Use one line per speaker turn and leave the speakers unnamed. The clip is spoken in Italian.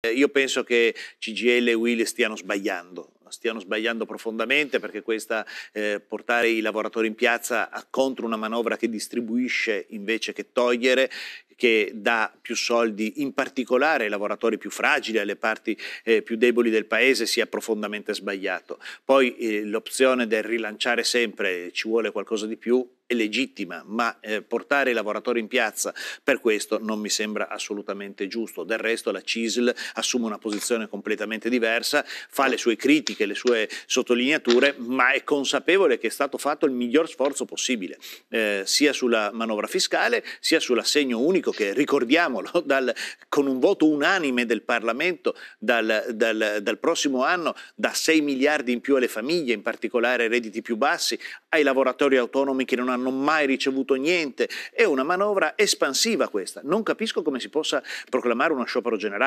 Eh, io penso che CGL e Will stiano sbagliando, stiano sbagliando profondamente perché questa eh, portare i lavoratori in piazza contro una manovra che distribuisce invece che togliere che dà più soldi in particolare ai lavoratori più fragili, alle parti eh, più deboli del paese sia profondamente sbagliato. Poi eh, l'opzione del rilanciare sempre eh, ci vuole qualcosa di più legittima, ma eh, portare i lavoratori in piazza per questo non mi sembra assolutamente giusto. Del resto la CISL assume una posizione completamente diversa, fa le sue critiche, le sue sottolineature, ma è consapevole che è stato fatto il miglior sforzo possibile, eh, sia sulla manovra fiscale, sia sull'assegno unico che, ricordiamolo, dal, con un voto unanime del Parlamento dal, dal, dal prossimo anno da 6 miliardi in più alle famiglie, in particolare ai redditi più bassi, ai lavoratori autonomi che non hanno non mai ricevuto niente. È una manovra espansiva questa. Non capisco come si possa proclamare uno sciopero generale.